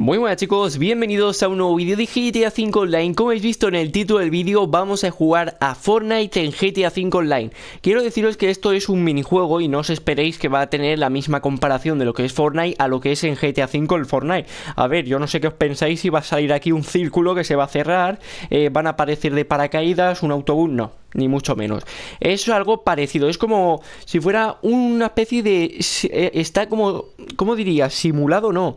Muy buenas chicos, bienvenidos a un nuevo vídeo de GTA V Online Como habéis visto en el título del vídeo vamos a jugar a Fortnite en GTA V Online Quiero deciros que esto es un minijuego y no os esperéis que va a tener la misma comparación de lo que es Fortnite a lo que es en GTA V el Fortnite A ver, yo no sé qué os pensáis si va a salir aquí un círculo que se va a cerrar eh, Van a aparecer de paracaídas, un autobús, no ni mucho menos. Es algo parecido, es como si fuera una especie de... Eh, está como, ¿cómo diría? Simulado, no.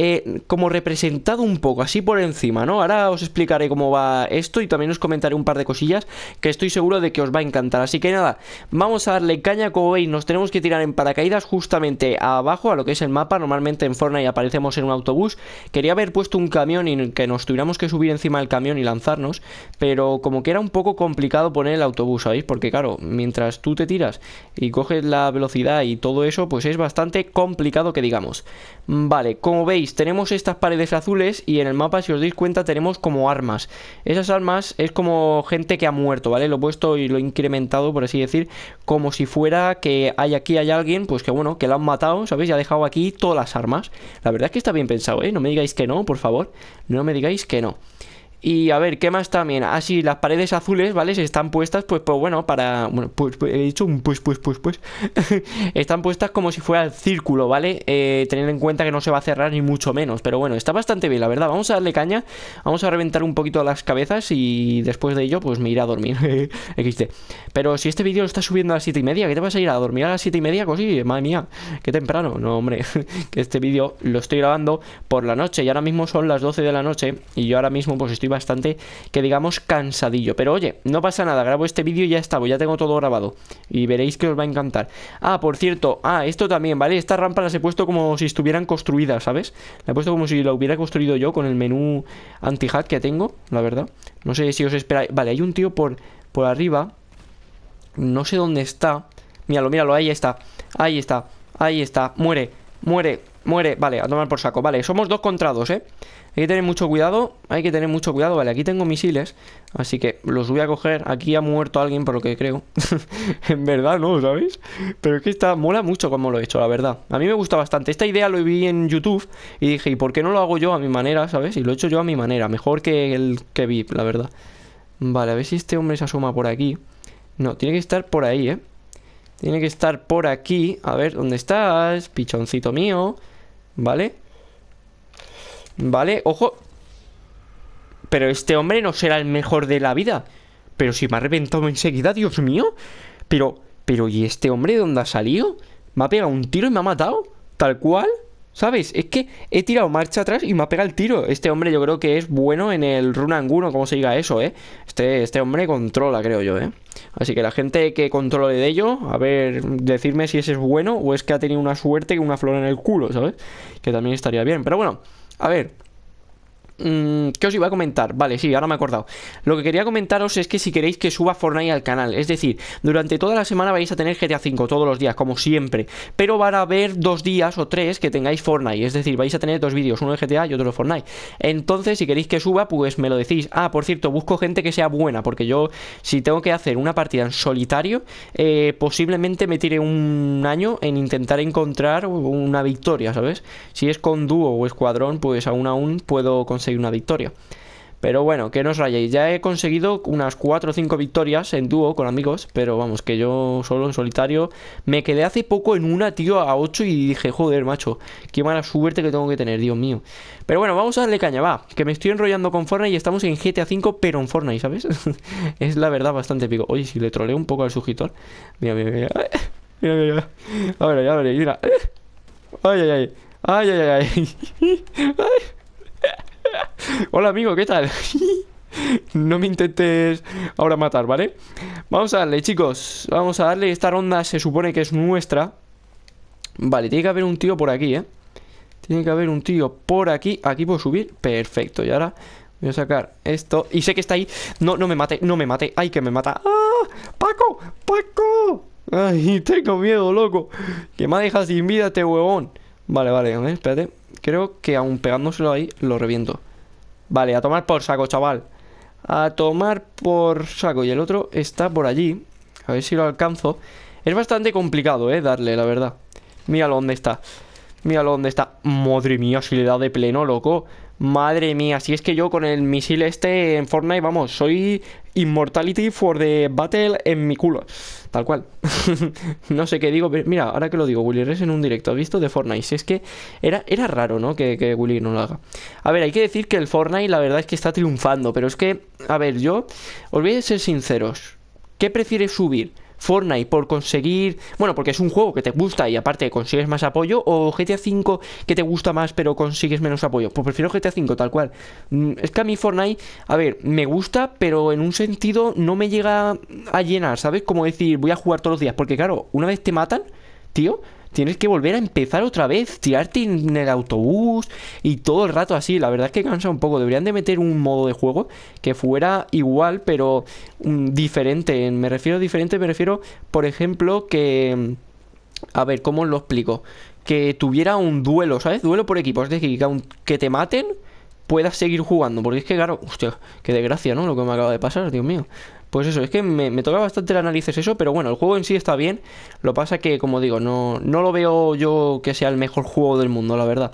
Eh, como representado un poco, así por encima, ¿no? Ahora os explicaré cómo va esto y también os comentaré un par de cosillas que estoy seguro de que os va a encantar. Así que nada, vamos a darle caña, como veis, nos tenemos que tirar en paracaídas justamente abajo, a lo que es el mapa. Normalmente en Fortnite aparecemos en un autobús. Quería haber puesto un camión y que nos tuviéramos que subir encima del camión y lanzarnos, pero como que era un poco complicado poner el autobús, ¿sabéis? Porque claro, mientras tú te tiras y coges la velocidad y todo eso, pues es bastante complicado que digamos. Vale, como veis, tenemos estas paredes azules y en el mapa, si os dais cuenta, tenemos como armas. Esas armas es como gente que ha muerto, ¿vale? Lo he puesto y lo he incrementado, por así decir, como si fuera que hay aquí, hay alguien, pues que bueno, que la han matado, ¿sabéis? Y ha dejado aquí todas las armas. La verdad es que está bien pensado, ¿eh? No me digáis que no, por favor. No me digáis que no. Y a ver, ¿qué más también? Ah, sí las paredes azules, ¿vale? Se están puestas, pues, pues bueno, para. Bueno, pues, pues he dicho un pues, pues, pues, pues. están puestas como si fuera el círculo, ¿vale? Eh, teniendo en cuenta que no se va a cerrar ni mucho menos. Pero bueno, está bastante bien, la verdad. Vamos a darle caña. Vamos a reventar un poquito las cabezas y después de ello, pues me iré a dormir. existe Pero si este vídeo lo está subiendo a las 7 y media, ¿qué te vas a ir a dormir a las 7 y media? Cosí, madre mía, qué temprano. No, hombre, que este vídeo lo estoy grabando por la noche y ahora mismo son las 12 de la noche y yo ahora mismo, pues estoy bastante, que digamos, cansadillo. Pero oye, no pasa nada, grabo este vídeo y ya está, pues ya tengo todo grabado. Y veréis que os va a encantar. Ah, por cierto, ah, esto también, ¿vale? Estas rampas las he puesto como si estuvieran construidas, ¿sabes? La he puesto como si la hubiera construido yo con el menú anti-hat que tengo, la verdad. No sé si os esperáis. Vale, hay un tío por, por arriba. No sé dónde está. Míralo, míralo, ahí está. Ahí está. Ahí está. Muere. Muere, muere, vale, a tomar por saco Vale, somos dos contra eh Hay que tener mucho cuidado, hay que tener mucho cuidado Vale, aquí tengo misiles, así que los voy a coger Aquí ha muerto alguien, por lo que creo En verdad, ¿no? ¿Sabéis? Pero es que está, mola mucho como lo he hecho, la verdad A mí me gusta bastante, esta idea lo vi en YouTube Y dije, ¿y por qué no lo hago yo a mi manera? ¿Sabes? Y lo he hecho yo a mi manera, mejor que el que vi, la verdad Vale, a ver si este hombre se asoma por aquí No, tiene que estar por ahí, eh tiene que estar por aquí. A ver, ¿dónde estás? Pichoncito mío. ¿Vale? Vale, ojo. Pero este hombre no será el mejor de la vida. Pero si me ha reventado enseguida, Dios mío. Pero, pero, ¿y este hombre dónde ha salido? ¿Me ha pegado un tiro y me ha matado? ¿Tal cual? ¿Sabes? Es que he tirado marcha atrás y me ha pegado el tiro. Este hombre yo creo que es bueno en el run anguno, como se diga eso, ¿eh? Este, este hombre controla, creo yo, ¿eh? Así que la gente que controle de ello, a ver, decirme si ese es bueno o es que ha tenido una suerte que una flor en el culo, ¿sabes? Que también estaría bien. Pero bueno, a ver, Mm, ¿Qué os iba a comentar? Vale, sí, ahora me he acordado. Lo que quería comentaros es que si queréis que suba Fortnite al canal, es decir, durante toda la semana vais a tener GTA V todos los días, como siempre, pero van a haber dos días o tres que tengáis Fortnite, es decir, vais a tener dos vídeos, uno de GTA y otro de Fortnite. Entonces, si queréis que suba, pues me lo decís. Ah, por cierto, busco gente que sea buena, porque yo, si tengo que hacer una partida en solitario, eh, posiblemente me tire un año en intentar encontrar una victoria, ¿sabes? Si es con dúo o escuadrón, pues aún aún puedo conseguir una victoria. Pero bueno, que no os rayéis. Ya he conseguido unas 4 o 5 victorias en dúo con amigos, pero vamos, que yo solo en solitario me quedé hace poco en una, tío, a 8 y dije, joder, macho, qué mala suerte que tengo que tener, Dios mío. Pero bueno, vamos a darle caña, va, que me estoy enrollando con Fortnite y estamos en GTA 5 pero en Fortnite, ¿sabes? es la verdad bastante pico. Oye, si le troleo un poco al sujetor. Mira, mira, mira. Mira, mira. A ver, a ver, mira. Ay, ay, ay. Ay, ay, ay. ay. Hola amigo, ¿qué tal? no me intentes ahora matar, ¿vale? Vamos a darle, chicos. Vamos a darle. Esta ronda se supone que es nuestra. Vale, tiene que haber un tío por aquí, ¿eh? Tiene que haber un tío por aquí. Aquí puedo subir. Perfecto. Y ahora voy a sacar esto. Y sé que está ahí. No, no me mate, no me mate. Ay, que me mata. ¡Ah! ¡Paco! ¡Paco! Ay, tengo miedo, loco. Que me ha dejado sin vida este huevón. Vale, vale, espérate. Creo que aún pegándoselo ahí, lo reviento. Vale, a tomar por saco, chaval. A tomar por saco. Y el otro está por allí. A ver si lo alcanzo. Es bastante complicado, eh, darle, la verdad. Míralo dónde está. Míralo dónde está. Madre mía, si le da de pleno, loco. Madre mía, si es que yo con el misil este en Fortnite, vamos, soy Immortality for the Battle en mi culo. Tal cual. no sé qué digo, pero mira, ahora que lo digo, Willy Res en un directo, ¿has visto? De Fortnite. Si es que era, era raro, ¿no? Que, que, Willy no lo haga. A ver, hay que decir que el Fortnite la verdad es que está triunfando, pero es que, a ver, yo os voy a ser sinceros. ¿Qué prefieres subir? Fortnite por conseguir, bueno, porque es un juego que te gusta y aparte consigues más apoyo, o GTA V que te gusta más pero consigues menos apoyo? Pues prefiero GTA V tal cual. Mm, es que a mí Fortnite, a ver, me gusta, pero en un sentido no me llega a llenar, ¿sabes? Como decir, voy a jugar todos los días, porque claro, una vez te matan, tío, Tienes que volver a empezar otra vez, tirarte en el autobús y todo el rato así. La verdad es que cansa un poco. Deberían de meter un modo de juego que fuera igual, pero mm, diferente. Me refiero diferente, me refiero, por ejemplo, que... Mm, a ver, ¿cómo lo explico? Que tuviera un duelo, ¿sabes? Duelo por equipos. Es decir, que, te maten puedas seguir jugando. Porque es que, claro, hostia, qué desgracia, ¿no? Lo que me acaba de pasar, Dios mío. Pues eso, es que me, toca bastante el análisis eso, pero bueno, el juego en sí está bien. Lo pasa que, como digo, no, no lo veo yo que sea el mejor juego del mundo, la verdad.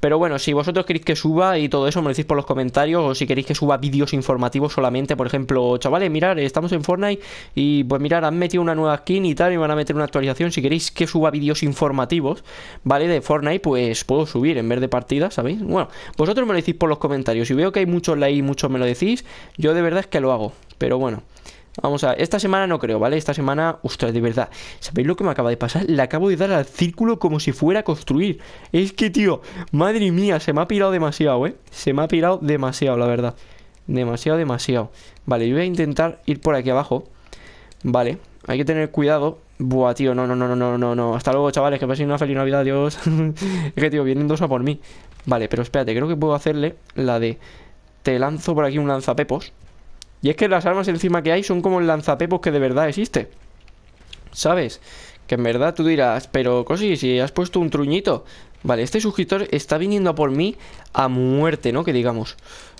Pero bueno, si vosotros queréis que suba y todo eso, me lo decís por los comentarios. O si queréis que suba vídeos informativos solamente, por ejemplo, chavales, mirar, estamos en Fortnite y pues mirar, han metido una nueva skin y tal, y van a meter una actualización. Si queréis que suba vídeos informativos, ¿vale? De Fortnite, pues puedo subir en vez de partidas, ¿sabéis? Bueno, vosotros me lo decís por los comentarios. Si veo que hay muchos likes y muchos me lo decís, yo de verdad es que lo hago. Pero bueno. Vamos a esta semana no creo, ¿vale? Esta semana, ostras, de verdad. ¿Sabéis lo que me acaba de pasar? Le acabo de dar al círculo como si fuera a construir. Es que, tío, madre mía, se me ha pirado demasiado, ¿eh? Se me ha pirado demasiado, la verdad. Demasiado, demasiado. Vale, yo voy a intentar ir por aquí abajo. Vale, hay que tener cuidado. Buah, tío, no, no, no, no, no, no. Hasta luego, chavales, que paséis una feliz Navidad, Dios. es que, tío, vienen dos a por mí. Vale, pero espérate, creo que puedo hacerle la de... Te lanzo por aquí un lanzapepos. Y es que las armas encima que hay son como el lanzapepos que de verdad existe. ¿Sabes? Que en verdad tú dirás, pero Cosi, si has puesto un truñito. Vale, este suscriptor está viniendo por mí a muerte, ¿no? Que digamos.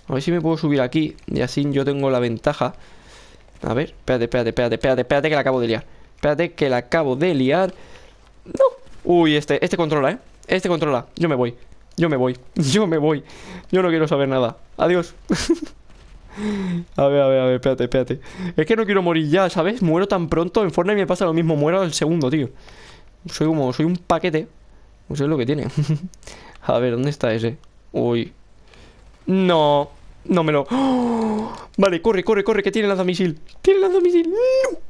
A ver si me puedo subir aquí y así yo tengo la ventaja. A ver, espérate, espérate, espérate, espérate, espérate que la acabo de liar. Espérate que la acabo de liar. No. Uy, este, este controla, ¿eh? Este controla. Yo me voy. Yo me voy. Yo me voy. Yo no quiero saber nada. Adiós. A ver, a ver, a ver, espérate, espérate. Es que no quiero morir ya, ¿sabes? Muero tan pronto. En Fortnite me pasa lo mismo, muero al segundo, tío. Soy como, soy un paquete. No sé lo que tiene. a ver, ¿dónde está ese? Uy. No, no me lo. Vale, corre, corre, corre, que tiene lanzamisil. Tiene lanzamisil. ¡No!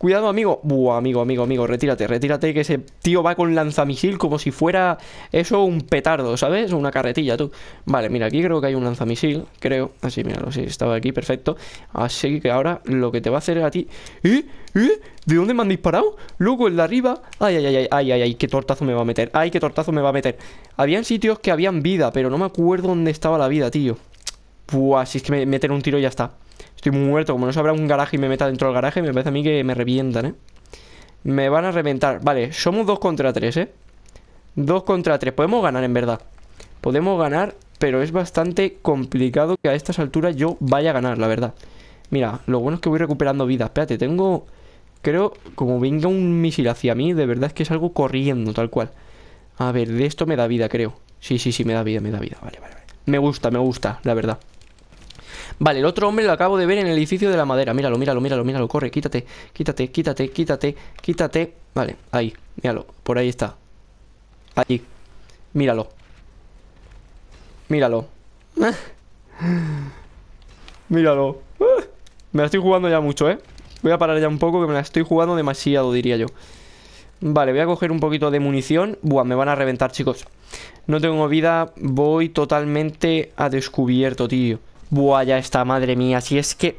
Cuidado, amigo. Buah, amigo, amigo, amigo, retírate, retírate, que ese tío va con lanzamisil como si fuera eso un petardo, ¿sabes? Una carretilla, tú. Vale, mira, aquí creo que hay un lanzamisil, creo. Así, ah, míralo, sí, estaba aquí, perfecto. Así que ahora lo que te va a hacer a ti. ¿Eh? ¿Eh? ¿De dónde me han disparado? Luego el de arriba. Ay, ay, ay, ay, ay, ay, qué tortazo me va a meter. Ay, qué tortazo me va a meter. Habían sitios que habían vida, pero no me acuerdo dónde estaba la vida, tío. Buah, si es que me meten un tiro y ya está. Estoy muerto, como no se abra un garaje y me meta dentro del garaje Me parece a mí que me revientan, eh Me van a reventar, vale, somos dos contra tres eh Dos contra tres podemos ganar en verdad Podemos ganar, pero es bastante complicado que a estas alturas yo vaya a ganar, la verdad Mira, lo bueno es que voy recuperando vida Espérate, tengo... Creo, como venga un misil hacia mí, de verdad es que algo corriendo, tal cual A ver, de esto me da vida, creo Sí, sí, sí, me da vida, me da vida, vale, vale, vale. Me gusta, me gusta, la verdad Vale, el otro hombre lo acabo de ver en el edificio de la madera. Míralo, míralo, míralo, míralo. Corre, quítate, quítate, quítate, quítate, quítate. Vale, ahí, míralo. Por ahí está. allí. Míralo. Míralo. míralo. me la estoy jugando ya mucho, ¿eh? Voy a parar ya un poco que me la estoy jugando demasiado, diría yo. Vale, voy a coger un poquito de munición. Buah, me van a reventar, chicos. No tengo vida, voy totalmente a descubierto, tío. Buah, ya está, madre mía. Si es que...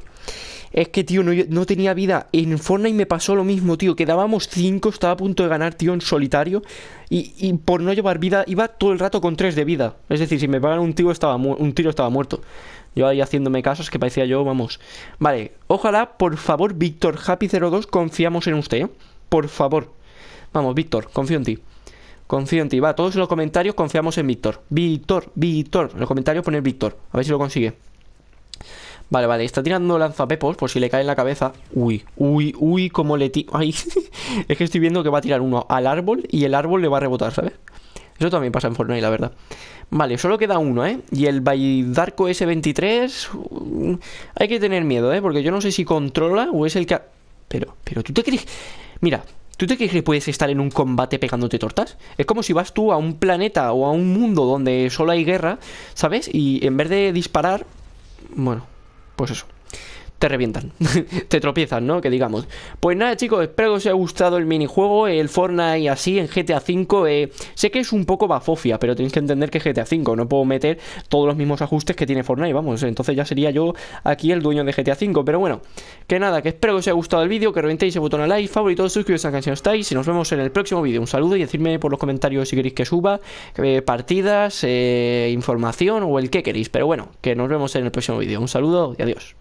Es que, tío, no, tenía vida. En Fortnite me pasó lo mismo, tío. Quedábamos 5, estaba a punto de ganar, tío, en solitario. Y, por no llevar vida, iba todo el rato con 3 de vida. Es decir, si me pagan un tiro, estaba un tiro estaba muerto. Yo ahí haciéndome casos que parecía yo, vamos. Vale, ojalá, por favor, Víctor Happy02, confiamos en usted, ¿eh? Por favor. Vamos, Víctor, confío en ti. Confío en ti. Va, todos en los comentarios confiamos en Víctor. Víctor, Víctor. En los comentarios poner Víctor. A ver si lo consigue. Vale, vale, está tirando lanzapepos por si le cae en la cabeza. Uy, uy, uy, como le tiro. Ay, es que estoy viendo que va a tirar uno al árbol y el árbol le va a rebotar, ¿sabes? Eso también pasa en Fortnite, la verdad. Vale, solo queda uno, ¿eh? Y el Baidarco S23... Uh, hay que tener miedo, ¿eh? Porque yo no sé si controla o es el que... Pero, pero, ¿tú te crees...? Mira, ¿tú te crees que puedes estar en un combate pegándote tortas? Es como si vas tú a un planeta o a un mundo donde solo hay guerra, ¿sabes? Y en vez de disparar... Bueno, pues eso, te revientan, te tropiezan, ¿no? Que digamos. Pues nada, chicos, espero que os haya gustado el minijuego, el Fortnite y así en GTA V. Eh, sé que es un poco bafofia, pero tenéis que entender que GTA V no puedo meter todos los mismos ajustes que tiene Fortnite, vamos. Entonces ya sería yo aquí el dueño de GTA V. Pero bueno, que nada, que espero que os haya gustado el vídeo, que reventéis el botón a like, favorito, suscribiros a la canción estáis y nos vemos en el próximo vídeo. Un saludo y decidme por los comentarios si queréis que suba, eh, partidas, eh, información o el que queréis. Pero bueno, que nos vemos en el próximo vídeo. Un saludo y adiós.